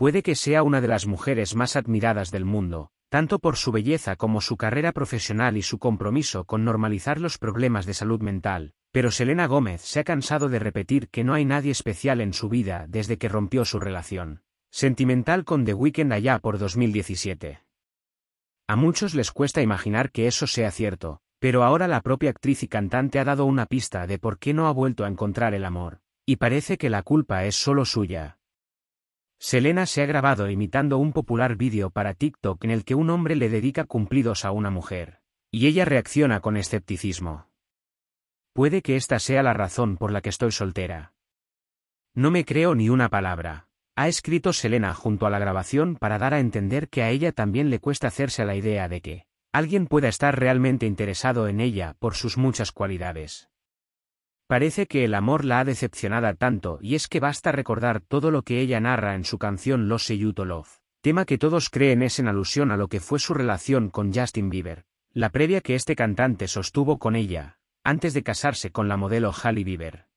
Puede que sea una de las mujeres más admiradas del mundo, tanto por su belleza como su carrera profesional y su compromiso con normalizar los problemas de salud mental, pero Selena Gómez se ha cansado de repetir que no hay nadie especial en su vida desde que rompió su relación sentimental con The Weeknd allá por 2017. A muchos les cuesta imaginar que eso sea cierto, pero ahora la propia actriz y cantante ha dado una pista de por qué no ha vuelto a encontrar el amor, y parece que la culpa es solo suya, Selena se ha grabado imitando un popular vídeo para TikTok en el que un hombre le dedica cumplidos a una mujer, y ella reacciona con escepticismo. Puede que esta sea la razón por la que estoy soltera. No me creo ni una palabra. Ha escrito Selena junto a la grabación para dar a entender que a ella también le cuesta hacerse la idea de que alguien pueda estar realmente interesado en ella por sus muchas cualidades. Parece que el amor la ha decepcionada tanto y es que basta recordar todo lo que ella narra en su canción Lose You to Love, tema que todos creen es en alusión a lo que fue su relación con Justin Bieber, la previa que este cantante sostuvo con ella, antes de casarse con la modelo Halle Bieber.